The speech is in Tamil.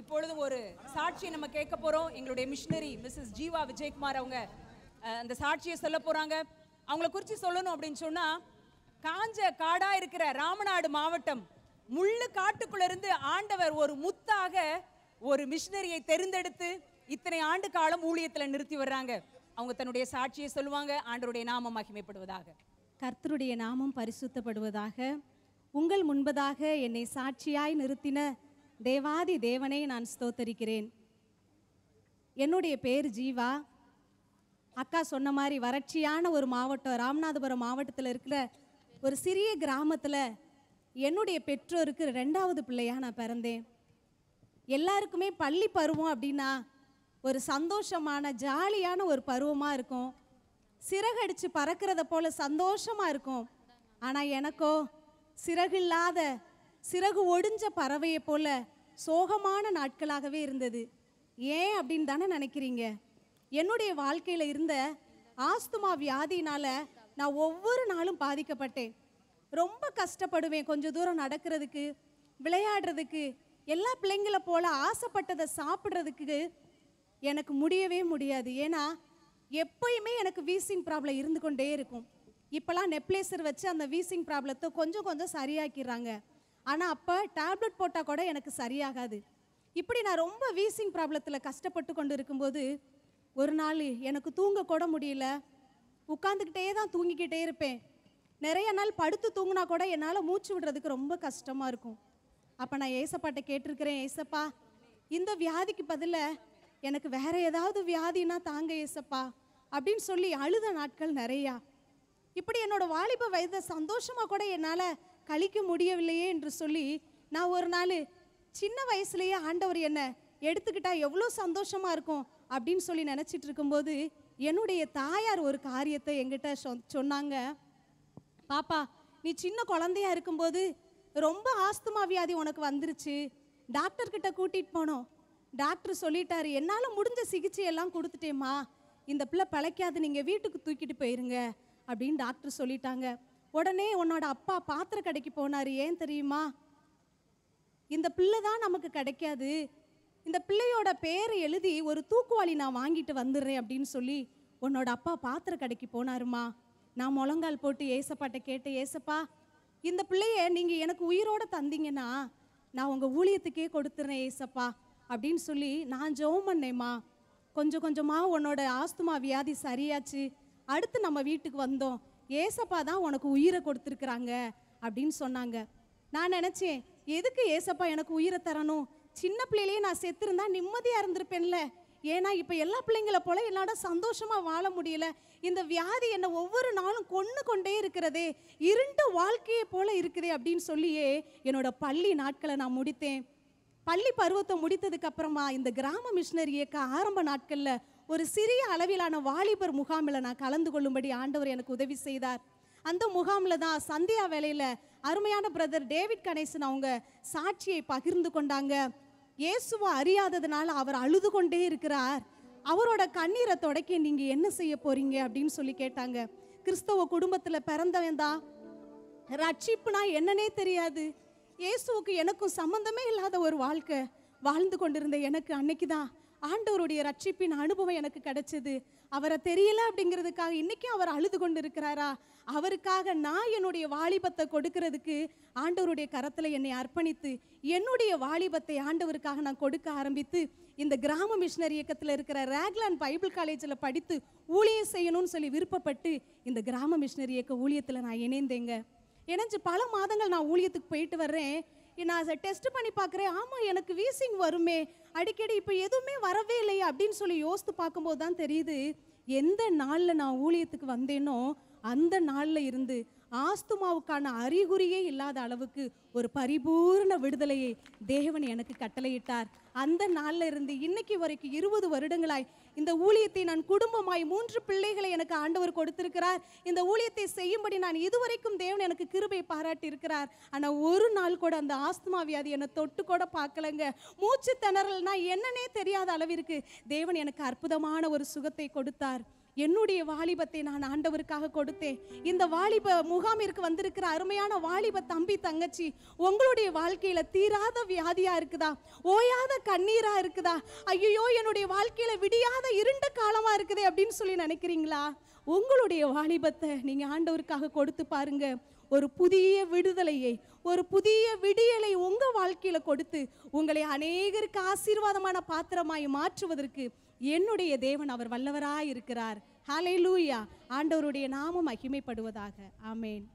இப்பொழுது ஒரு சாட்சியை நம்ம கேட்க போகிறோம் எங்களுடைய மிஷினரி மிஸ்ஸஸ் ஜீவா விஜயகுமார் அவங்க அந்த சாட்சியை சொல்ல போறாங்க அவங்கள குறித்து சொல்லணும் அப்படின்னு சொன்னால் காஞ்ச காடாக இருக்கிற ராமநாடு மாவட்டம் முள்ளு இருந்து ஆண்டவர் ஒரு முத்தாக ஒரு மிஷினரியை தெரிந்தெடுத்து இத்தனை ஆண்டு காலம் ஊழியத்தில் நிறுத்தி வர்றாங்க அவங்க தன்னுடைய சாட்சியை சொல்லுவாங்க ஆண்டருடைய நாமம் மகிமைப்படுவதாக கர்த்தருடைய நாமம் பரிசுத்தப்படுவதாக உங்கள் முன்பதாக என்னை சாட்சியாய் நிறுத்தின தேவாதி தேவனை நான் ஸ்தோத்தரிக்கிறேன் என்னுடைய பேர் ஜீவா அக்கா சொன்ன மாதிரி வறட்சியான ஒரு மாவட்டம் ராமநாதபுரம் மாவட்டத்தில் இருக்கிற ஒரு சிறிய கிராமத்தில் என்னுடைய பெற்றோருக்கு ரெண்டாவது பிள்ளையாக நான் பிறந்தேன் எல்லாருக்குமே பள்ளி பருவம் அப்படின்னா ஒரு சந்தோஷமான ஜாலியான ஒரு பருவமாக இருக்கும் சிறகடிச்சு பறக்கிறத போல் சந்தோஷமாக இருக்கும் ஆனால் எனக்கோ சிறகு இல்லாத சிறகு ஒடிஞ்ச பறவையை போல சோகமான நாட்களாகவே இருந்தது ஏன் அப்படின்னு தானே நினைக்கிறீங்க என்னுடைய வாழ்க்கையில் இருந்த ஆஸ்துமா வியாதினால் நான் ஒவ்வொரு நாளும் பாதிக்கப்பட்டேன் ரொம்ப கஷ்டப்படுவேன் கொஞ்சம் தூரம் நடக்கிறதுக்கு விளையாடுறதுக்கு எல்லா பிள்ளைங்களை போல் ஆசைப்பட்டதை சாப்பிட்றதுக்கு எனக்கு முடியவே முடியாது ஏன்னா எப்பயுமே எனக்கு வீசிங் ப்ராப்ளம் இருந்து கொண்டே இருக்கும் இப்போலாம் நெப்ளேசர் வச்சு அந்த வீசிங் ப்ராப்ளத்தை கொஞ்சம் கொஞ்சம் சரியாக்கிடுறாங்க ஆனால் அப்போ டேப்லெட் போட்டால் கூட எனக்கு சரியாகாது இப்படி நான் ரொம்ப வீசிங் ப்ராப்ளத்தில் கஷ்டப்பட்டு கொண்டு இருக்கும்போது ஒரு நாள் எனக்கு தூங்க கூட முடியல உட்காந்துக்கிட்டே தான் தூங்கிக்கிட்டே இருப்பேன் நிறைய நாள் படுத்து தூங்கினா கூட என்னால் மூச்சு விடுறதுக்கு ரொம்ப கஷ்டமாக இருக்கும் அப்போ நான் ஏசப்பாட்ட கேட்டிருக்கிறேன் ஏசப்பா இந்த வியாதிக்கு பதிலாக எனக்கு வேறு ஏதாவது வியாதினா தாங்க ஏசப்பா அப்படின்னு சொல்லி அழுத நாட்கள் நிறையா இப்படி என்னோடய வாலிப வயதை சந்தோஷமாக கூட என்னால் கழிக்க முடியவில்லையே என்று சொல்லி நான் ஒரு நாள் சின்ன வயசுலேயே ஆண்டவர் என்ன எடுத்துக்கிட்டா எவ்வளோ சந்தோஷமாக இருக்கும் அப்படின்னு சொல்லி நினச்சிட்டு இருக்கும்போது என்னுடைய தாயார் ஒரு காரியத்தை எங்கிட்ட சொன்னாங்க பாப்பா நீ சின்ன குழந்தையா இருக்கும்போது ரொம்ப ஆஸ்துமா வியாதி உனக்கு வந்துருச்சு டாக்டர்கிட்ட கூட்டிகிட்டு போனோம் டாக்டர் சொல்லிட்டாரு என்னால் முடிஞ்ச சிகிச்சையெல்லாம் கொடுத்துட்டேம்மா இந்த பிள்ளை பழைக்காது நீங்கள் வீட்டுக்கு தூக்கிட்டு போயிருங்க அப்படின்னு டாக்டர் சொல்லிட்டாங்க உடனே உன்னோட அப்பா பாத்திர கடைக்கு போனார் ஏன் தெரியுமா இந்த பிள்ளை தான் நமக்கு கிடைக்காது இந்த பிள்ளையோட பேரை எழுதி ஒரு தூக்குவாளி நான் வாங்கிட்டு வந்துடுறேன் அப்படின்னு சொல்லி உன்னோட அப்பா பாத்திர கடைக்கு போனாருமா நான் முழங்கால் போட்டு ஏசப்பாட்ட கேட்டு ஏசப்பா இந்த பிள்ளைய நீங்கள் எனக்கு உயிரோட தந்தீங்கன்னா நான் உங்கள் ஊழியத்துக்கே கொடுத்துறேன் ஏசப்பா அப்படின்னு சொல்லி நான் ஜெபம் பண்ணேம்மா கொஞ்சம் கொஞ்சமாக உன்னோட ஆஸ்துமா வியாதி சரியாச்சு அடுத்து நம்ம வீட்டுக்கு வந்தோம் ஏசப்பா தான் உனக்கு உயிரை கொடுத்துருக்குறாங்க அப்படின்னு சொன்னாங்க நான் நினச்சேன் எதுக்கு ஏசப்பா எனக்கு உயிரை தரணும் சின்ன பிள்ளையிலேயே நான் செத்துருந்தா நிம்மதியாக இருந்திருப்பேன்ல ஏன்னா இப்போ எல்லா பிள்ளைங்களை போல என்னோட சந்தோஷமாக வாழ முடியல இந்த வியாதி என்னை ஒவ்வொரு நாளும் கொண்டு கொண்டே இருக்கிறதே இருண்ட வாழ்க்கையை போல இருக்குதே அப்படின்னு சொல்லியே என்னோட பள்ளி நாட்களை நான் முடித்தேன் பள்ளி பருவத்தை முடித்ததுக்கு அப்புறமா இந்த கிராம மிஷினரி இயக்க ஆரம்ப நாட்களில் ஒரு சிறிய அளவிலான வாலிபர் முகாமில் நான் கலந்து கொள்ளும்படி ஆண்டவர் எனக்கு உதவி செய்தார் அந்த முகாமில் தான் சந்தியா வேலையில் அருமையான பிரதர் டேவிட் கணேசன் அவங்க சாட்சியை பகிர்ந்து கொண்டாங்க இயேசுவை அறியாததுனால அவர் அழுது கொண்டே இருக்கிறார் அவரோட கண்ணீரை தொடக்கி நீங்கள் என்ன செய்ய போறீங்க அப்படின்னு சொல்லி கேட்டாங்க கிறிஸ்தவ குடும்பத்தில் பிறந்தவன் தான் ரட்சிப்புனா என்னன்னே தெரியாது இயேசுவுக்கு எனக்கும் சம்மந்தமே இல்லாத ஒரு வாழ்க்கை வாழ்ந்து கொண்டிருந்த எனக்கு அன்னைக்கு தான் ஆண்டவருடைய ரட்சிப்பின் அனுபவம் எனக்கு கிடைச்சது அவரை தெரியல அப்படிங்கிறதுக்காக இன்றைக்கும் அவர் அழுது கொண்டு இருக்கிறாரா அவருக்காக நான் என்னுடைய வாலிபத்தை கொடுக்கறதுக்கு ஆண்டவருடைய கரத்தில் என்னை அர்ப்பணித்து என்னுடைய வாலிபத்தை ஆண்டவருக்காக நான் கொடுக்க ஆரம்பித்து இந்த கிராம மிஷினரி இயக்கத்தில் இருக்கிற ரேக்லான் பைபிள் காலேஜில் படித்து ஊழியம் செய்யணும்னு சொல்லி விருப்பப்பட்டு இந்த கிராம மிஷினரி இயக்க ஊழியத்தில் நான் இணைந்தேங்க இணைஞ்சு பல மாதங்கள் நான் ஊழியத்துக்கு போயிட்டு வர்றேன் நான் அதை டெஸ்ட் பண்ணி பார்க்குறேன் ஆமாம் எனக்கு வீசிங் வருமே அடிக்கடி இப்போ எதுவுமே வரவே இல்லையே அப்படின்னு சொல்லி யோசித்து பார்க்கும்போது தான் தெரியுது எந்த நாளில் நான் ஊழியத்துக்கு வந்தேனோ அந்த நாளில் இருந்து ஆஸ்துமாவுக்கான அறிகுறியே இல்லாத அளவுக்கு ஒரு பரிபூர்ண விடுதலையை தேவன் எனக்கு கட்டளையிட்டார் அந்த நாளில் இருந்து இன்னைக்கு வரைக்கும் இருபது வருடங்களாய் இந்த ஊழியத்தை நான் குடும்பமாய் மூன்று பிள்ளைகளை எனக்கு ஆண்டவர் கொடுத்திருக்கிறார் இந்த ஊழியத்தை செய்யும்படி நான் இதுவரைக்கும் தேவன் எனக்கு கிருபை பாராட்டி இருக்கிறார் ஆனால் ஒரு நாள் கூட அந்த ஆஸ்துமா வியாதி என்னை தொட்டு கூட பார்க்கலங்க மூச்சு திணறல்னா என்னன்னே தெரியாத அளவிற்கு தேவன் எனக்கு அற்புதமான ஒரு சுகத்தை கொடுத்தார் என்னுடைய வாலிபத்தை நான் ஆண்டவருக்காக கொடுத்தேன் இந்த வாலிப முகாமிற்கு வந்திருக்கிற அருமையான வாலிப தம்பி தங்கச்சி உங்களுடைய வாழ்க்கையில தீராத வியாதியா இருக்குதா ஓயாத கண்ணீரா இருக்குதா ஐயோ என்னுடைய வாழ்க்கையில விடியாத இருண்ட காலமா இருக்குது அப்படின்னு சொல்லி நினைக்கிறீங்களா உங்களுடைய வாலிபத்தை நீங்க ஆண்டவருக்காக கொடுத்து பாருங்க ஒரு புதிய விடுதலையை ஒரு புதிய விடியலை உங்கள் வாழ்க்கையில் கொடுத்து உங்களை அநேகருக்கு ஆசீர்வாதமான பாத்திரமாய் மாற்றுவதற்கு என்னுடைய தேவன் அவர் வல்லவராய் இருக்கிறார் ஹலே லூயா ஆண்டவருடைய நாமம் மகிமைப்படுவதாக ஆமேன்